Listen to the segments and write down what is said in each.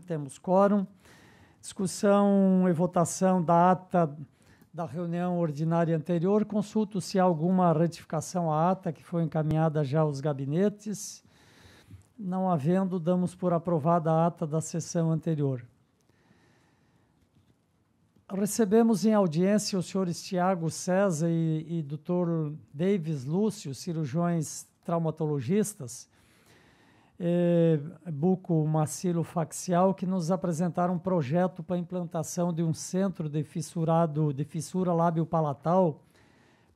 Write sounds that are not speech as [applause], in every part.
temos quórum. Discussão e votação da ata da reunião ordinária anterior. Consulto se há alguma retificação à ata que foi encaminhada já aos gabinetes. Não havendo, damos por aprovada a ata da sessão anterior. Recebemos em audiência os senhores Tiago César e, e Dr. Davis Lúcio, cirurgiões traumatologistas, é, eh, bucomaxilofacial que nos apresentaram um projeto para implantação de um centro de fissurado de fissura lábio-palatal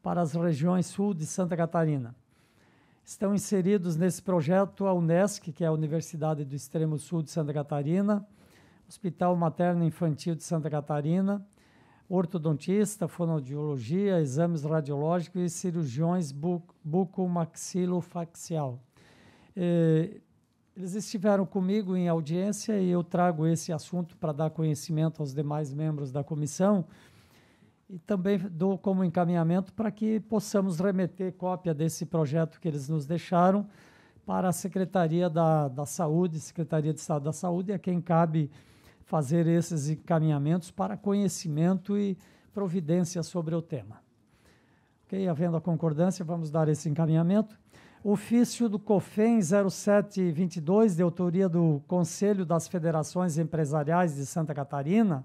para as regiões sul de Santa Catarina. Estão inseridos nesse projeto a UNESCO, que é a Universidade do Extremo Sul de Santa Catarina, Hospital Materno Infantil de Santa Catarina, ortodontista, fonoaudiologia, exames radiológicos e cirurgiões bucomaxilofacial. É, eles estiveram comigo em audiência e eu trago esse assunto para dar conhecimento aos demais membros da comissão e também dou como encaminhamento para que possamos remeter cópia desse projeto que eles nos deixaram para a Secretaria da, da Saúde, Secretaria de Estado da Saúde, a quem cabe fazer esses encaminhamentos para conhecimento e providência sobre o tema. Ok, havendo a concordância, vamos dar esse encaminhamento. Ofício do COFEM 0722, de autoria do Conselho das Federações Empresariais de Santa Catarina,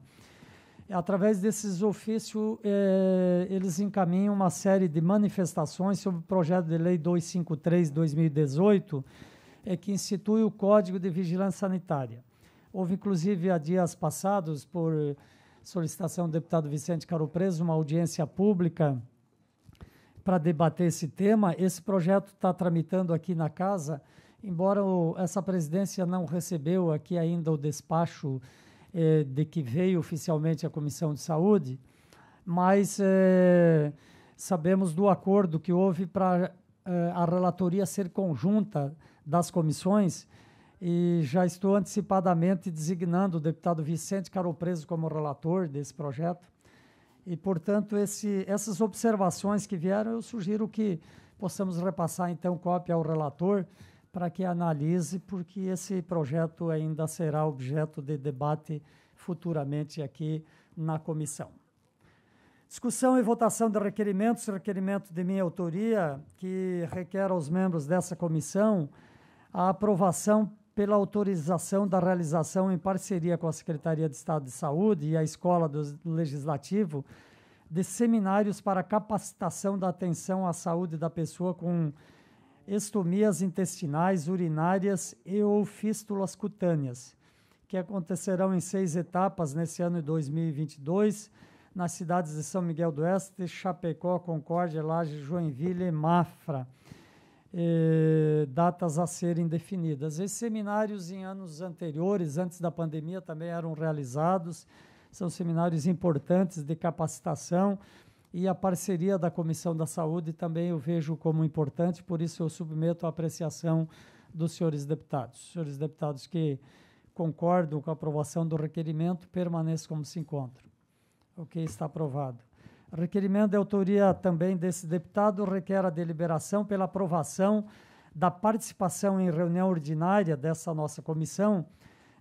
através desses ofícios, eh, eles encaminham uma série de manifestações sobre o projeto de lei 253-2018, eh, que institui o Código de Vigilância Sanitária. Houve, inclusive, há dias passados, por solicitação do deputado Vicente Caropreso uma audiência pública para debater esse tema. Esse projeto está tramitando aqui na casa, embora o, essa presidência não recebeu aqui ainda o despacho eh, de que veio oficialmente a Comissão de Saúde, mas eh, sabemos do acordo que houve para eh, a relatoria ser conjunta das comissões e já estou antecipadamente designando o deputado Vicente Caropreso como relator desse projeto e, portanto, esse, essas observações que vieram, eu sugiro que possamos repassar, então, cópia ao relator para que analise, porque esse projeto ainda será objeto de debate futuramente aqui na comissão. Discussão e votação de requerimentos, requerimento de minha autoria, que requer aos membros dessa comissão a aprovação pela autorização da realização, em parceria com a Secretaria de Estado de Saúde e a Escola do Legislativo, de seminários para capacitação da atenção à saúde da pessoa com estomias intestinais, urinárias e ou fístulas cutâneas, que acontecerão em seis etapas nesse ano de 2022, nas cidades de São Miguel do Oeste, Chapecó, Concórdia, Laje, Joinville e Mafra. Eh, datas a serem definidas. Esses seminários em anos anteriores, antes da pandemia, também eram realizados. São seminários importantes de capacitação e a parceria da Comissão da Saúde também eu vejo como importante, por isso eu submeto à apreciação dos senhores deputados. senhores deputados que concordam com a aprovação do requerimento, permaneçam como se encontram. Ok, está aprovado. Requerimento de autoria também desse deputado requer a deliberação pela aprovação da participação em reunião ordinária dessa nossa comissão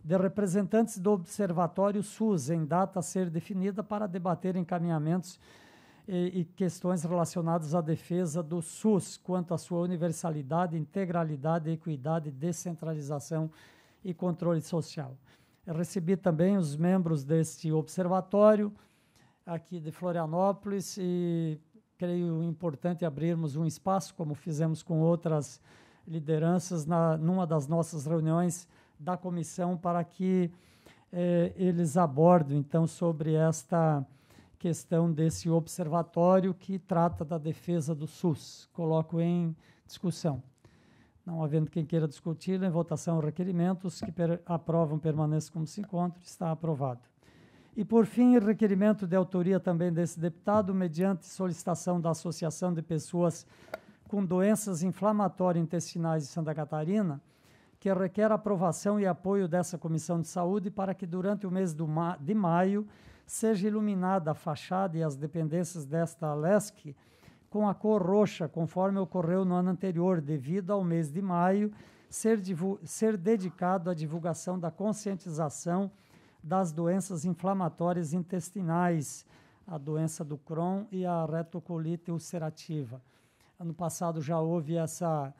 de representantes do Observatório SUS em data a ser definida para debater encaminhamentos e, e questões relacionadas à defesa do SUS quanto à sua universalidade, integralidade, equidade, descentralização e controle social. Eu recebi também os membros deste observatório, aqui de Florianópolis e creio importante abrirmos um espaço, como fizemos com outras lideranças, na, numa das nossas reuniões da comissão, para que eh, eles abordem, então, sobre esta questão desse observatório que trata da defesa do SUS. Coloco em discussão. Não havendo quem queira discutir, em votação requerimentos que per aprovam permaneçam como se encontram. Está aprovado. E, por fim, requerimento de autoria também desse deputado, mediante solicitação da Associação de Pessoas com Doenças Inflamatórias Intestinais de Santa Catarina, que requer aprovação e apoio dessa Comissão de Saúde para que, durante o mês ma de maio, seja iluminada a fachada e as dependências desta LESC com a cor roxa, conforme ocorreu no ano anterior, devido ao mês de maio ser, ser dedicado à divulgação da conscientização das doenças inflamatórias intestinais, a doença do Crohn e a retocolite ulcerativa. Ano passado já houve essa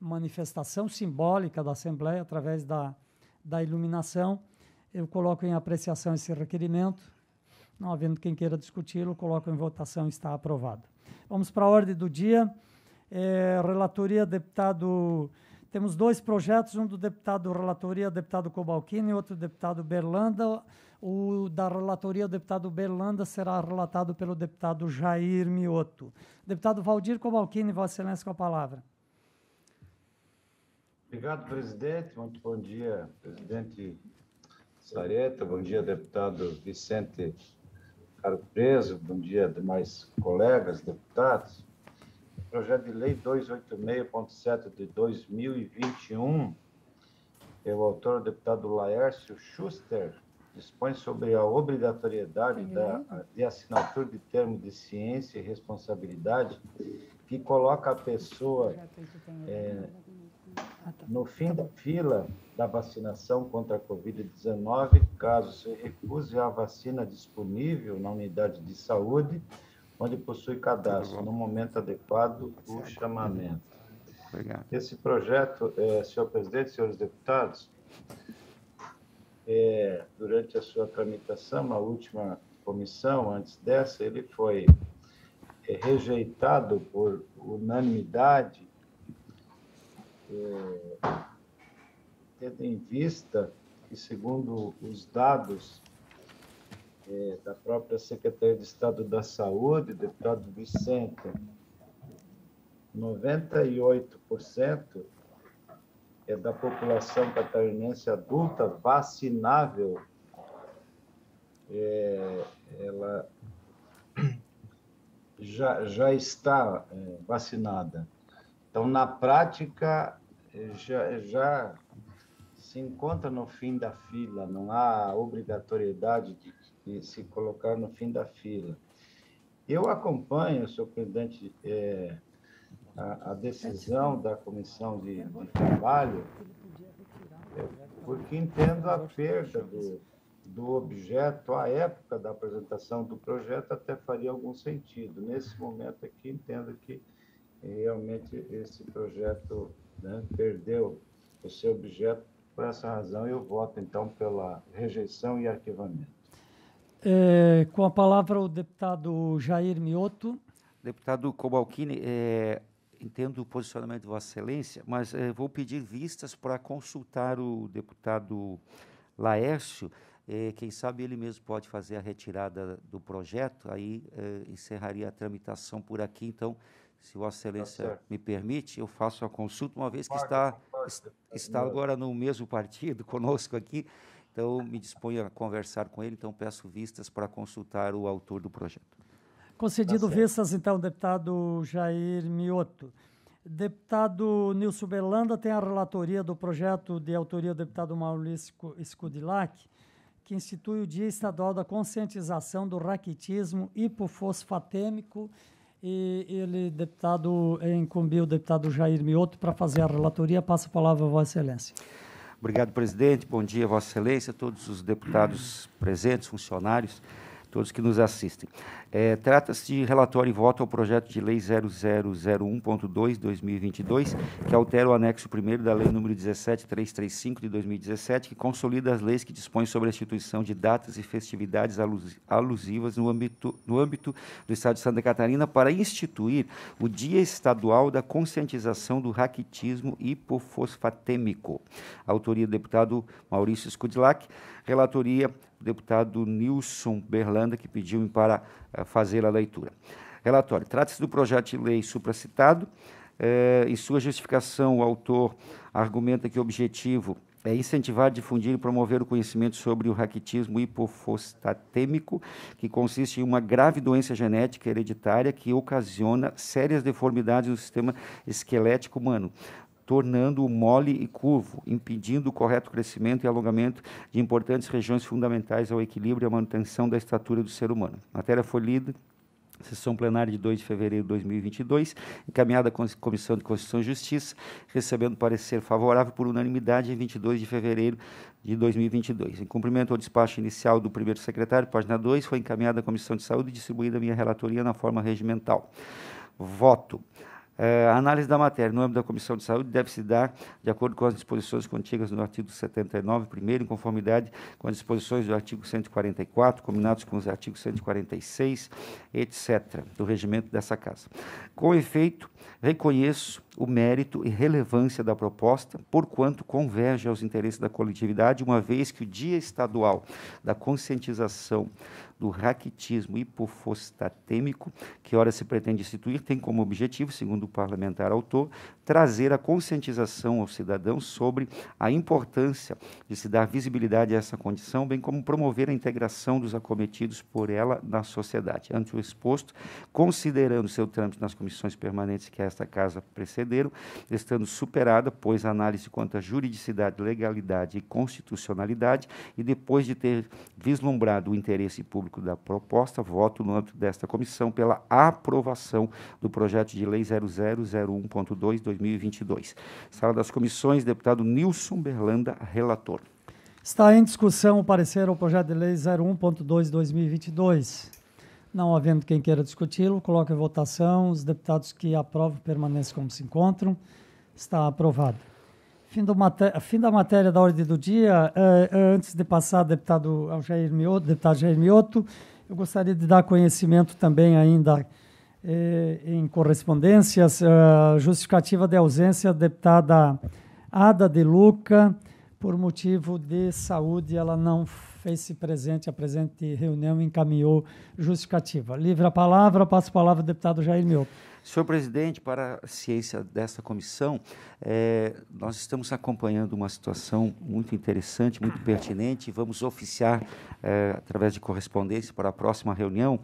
manifestação simbólica da Assembleia através da, da iluminação. Eu coloco em apreciação esse requerimento. Não havendo quem queira discuti-lo, coloco em votação. Está aprovado. Vamos para a ordem do dia. É, relatoria, deputado temos dois projetos, um do deputado relatoria, deputado Cobalquini, e outro deputado Berlanda. O da relatoria, o deputado Berlanda, será relatado pelo deputado Jair Mioto. Deputado Valdir Cobalquini, Vossa Excelência, com a palavra. Obrigado, presidente. Muito bom dia, presidente Sareta. Bom dia, deputado Vicente Caro Preso. Bom dia, demais colegas, deputados projeto de lei 286.7 de 2021, pelo autor deputado Laércio Schuster, dispõe sobre a obrigatoriedade uhum. da, de assinatura de termo de ciência e responsabilidade que coloca a pessoa é, ah, tá. no fim tá da fila da vacinação contra a Covid-19, caso se recuse a vacina disponível na unidade de saúde, onde possui tá cadastro, no momento adequado, tá o chamamento. Obrigado. Esse projeto, é, senhor presidente, senhores deputados, é, durante a sua tramitação, a última comissão, antes dessa, ele foi é, rejeitado por unanimidade, é, tendo em vista que, segundo os dados é, da própria Secretaria de Estado da Saúde, deputado Vicente, 98% é da população catarinense adulta vacinável. É, ela já, já está é, vacinada. Então, na prática, é, já, já se encontra no fim da fila, não há obrigatoriedade de e se colocar no fim da fila. Eu acompanho, senhor presidente, é, a, a, decisão da comissão de, de trabalho, é, porque entendo a perda do, do objeto à época da apresentação do projeto até faria algum sentido. Nesse momento aqui, entendo que é, realmente esse projeto né, perdeu o seu objeto. Por essa razão, eu voto, então, pela rejeição e arquivamento. É, com a palavra o deputado Jair Mioto. Deputado Cobalcini, é, entendo o posicionamento de Vossa Excelência, mas é, vou pedir vistas para consultar o deputado Laércio. quem sabe ele mesmo pode fazer a retirada do projeto, aí encerraria a tramitação por aqui. Então, se Vossa Excelência tá me permite, eu faço a consulta, uma vez que está, está agora no mesmo partido [laughs] conosco aqui. Então, me disponho a conversar com ele, então peço vistas para consultar o autor do projeto. Concedido tá vistas, então, deputado Jair Mioto. Deputado Nilson Berlanda tem a relatoria do projeto de autoria do deputado Maurício Scudilac, que institui o Dia Estadual da Conscientização do Raquitismo Hipofosfatêmico. E ele, deputado, é, incumbiu o deputado Jair Mioto para fazer a relatoria. Passa a palavra a Vossa Excelência. Obrigado, presidente. Bom dia, Vossa Excelência, todos os deputados presentes, funcionários todos que nos assistem. É, Trata-se de relatório e voto ao projeto de lei 0001.2-2022, que altera o anexo 1 da lei número 17335 de 2017, que consolida as leis que dispõem sobre a instituição de datas e festividades alusivas no âmbito, no âmbito do Estado de Santa Catarina para instituir o Dia Estadual da Conscientização do Raquitismo Hipofosfatêmico. Autoria do deputado Maurício Skudilak, relatoria deputado Nilson Berlanda, que pediu para eh, fazer a leitura. Relatório. Trata-se do projeto de lei supracitado. Eh, em sua justificação, o autor argumenta que o objetivo é incentivar, difundir e promover o conhecimento sobre o raquitismo hipofostatêmico, que consiste em uma grave doença genética hereditária que ocasiona sérias deformidades no sistema esquelético humano tornando-o mole e curvo, impedindo o correto crescimento e alongamento de importantes regiões fundamentais ao equilíbrio e à manutenção da estatura do ser humano. A matéria foi lida Sessão plenária de 2 de fevereiro de 2022, encaminhada à Comissão de Constituição e Justiça, recebendo parecer favorável por unanimidade em 22 de fevereiro de 2022. Em cumprimento ao despacho inicial do primeiro secretário, página 2, foi encaminhada à Comissão de Saúde e distribuída minha relatoria na forma regimental. Voto é, a análise da matéria no âmbito da Comissão de Saúde deve se dar de acordo com as disposições contidas no artigo 79, primeiro, em conformidade com as disposições do artigo 144, combinados com os artigos 146, etc., do regimento dessa Casa. Com efeito, reconheço o mérito e relevância da proposta, porquanto converge aos interesses da coletividade, uma vez que o Dia Estadual da Conscientização do raquitismo hipofostatêmico, que ora se pretende instituir, tem como objetivo, segundo o parlamentar autor, trazer a conscientização ao cidadão sobre a importância de se dar visibilidade a essa condição, bem como promover a integração dos acometidos por ela na sociedade. Ante o exposto, considerando seu trâmite nas comissões permanentes que a esta casa precederam, estando superada, pois a análise quanto à juridicidade, legalidade e constitucionalidade, e depois de ter vislumbrado o interesse público público da proposta, voto no âmbito desta comissão pela aprovação do projeto de lei 0001.2/2022. Sala das Comissões, deputado Nilson Berlanda, relator. Está em discussão o parecer ao projeto de lei 01.2/2022. Não havendo quem queira discuti-lo, coloco em votação. Os deputados que aprovam permaneçam como se encontram. Está aprovado. Fim, fim, da matéria da ordem do dia, eh, eh, antes de passar, deputado Jair Mioto, deputado Jair Mioto, eu gostaria de dar conhecimento também ainda eh, em correspondências, justificativa de ausência deputada Ada de Luca, por motivo de saúde, ela não fez-se presente, a presente reunião encaminhou justificativa. Livre a palavra, passo a palavra ao deputado Jair Mioto. Senhor presidente, para a ciência dessa comissão, é, nós estamos acompanhando uma situação muito interessante, muito pertinente, e vamos oficiar, é, através de correspondência, para a próxima reunião,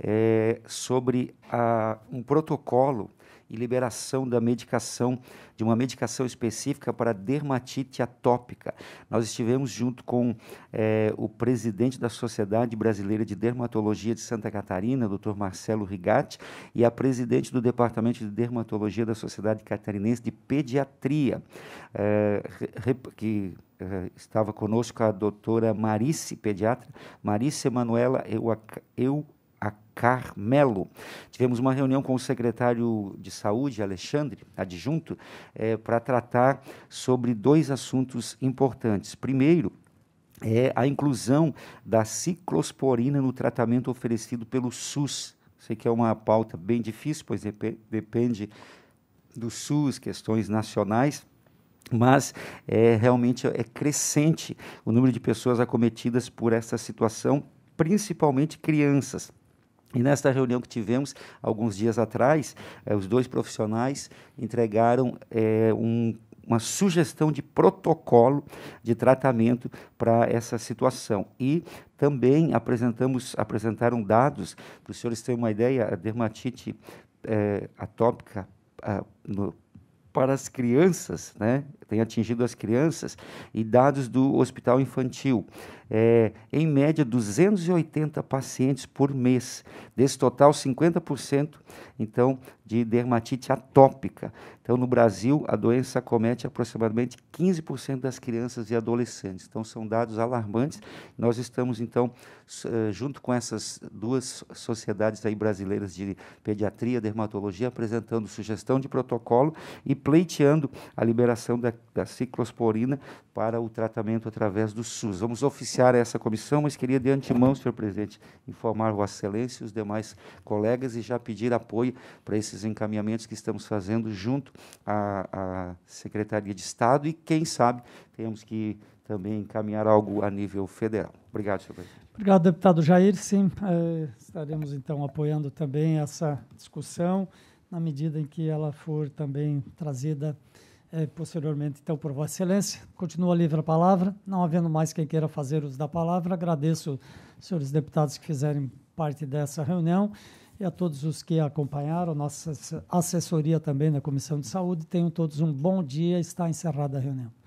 é, sobre a, um protocolo e liberação da medicação, de uma medicação específica para dermatite atópica. Nós estivemos junto com é, o presidente da Sociedade Brasileira de Dermatologia de Santa Catarina, Dr. Marcelo Rigatti, e a presidente do Departamento de Dermatologia da Sociedade Catarinense de Pediatria, é, que eh, estava conosco a doutora Marice, pediatra, Marice Manuela Eucalipto a Carmelo. Tivemos uma reunião com o secretário de Saúde, Alexandre, adjunto, é, para tratar sobre dois assuntos importantes. Primeiro, é a inclusão da ciclosporina no tratamento oferecido pelo SUS. Sei que é uma pauta bem difícil, pois dep depende do SUS, questões nacionais, mas é, realmente é crescente o número de pessoas acometidas por essa situação, principalmente crianças. E nesta reunião que tivemos alguns dias atrás, eh, os dois profissionais entregaram eh, um, uma sugestão de protocolo de tratamento para essa situação. E também apresentamos, apresentaram dados, para os senhores terem uma ideia, a dermatite eh, atópica ah, no, para as crianças, né, tem atingido as crianças e dados do Hospital Infantil. É, em média, 280 pacientes por mês. Desse total, 50% então de dermatite atópica. Então, no Brasil, a doença comete aproximadamente 15% das crianças e adolescentes. Então, são dados alarmantes. Nós estamos, então, eh, junto com essas duas sociedades aí brasileiras de pediatria e dermatologia, apresentando sugestão de protocolo e pleiteando a liberação da da ciclosporina para o tratamento através do SUS. Vamos oficiar essa comissão, mas queria de antemão, senhor presidente, informar Vossa Excelência e os demais colegas e já pedir apoio para esses encaminhamentos que estamos fazendo junto à, à Secretaria de Estado e, quem sabe, temos que também encaminhar algo a nível federal. Obrigado, senhor presidente. Obrigado, deputado Jair. Sim, eh, estaremos então apoiando também essa discussão na medida em que ela for também trazida eh, posteriormente, então, por Vossa Excelência. Continua livre a palavra. Não havendo mais quem queira fazer uso da palavra, agradeço aos senhores deputados que fizerem parte dessa reunião e a todos os que acompanharam, nossa assessoria também na Comissão de Saúde. Tenham todos um bom dia. Está encerrada a reunião.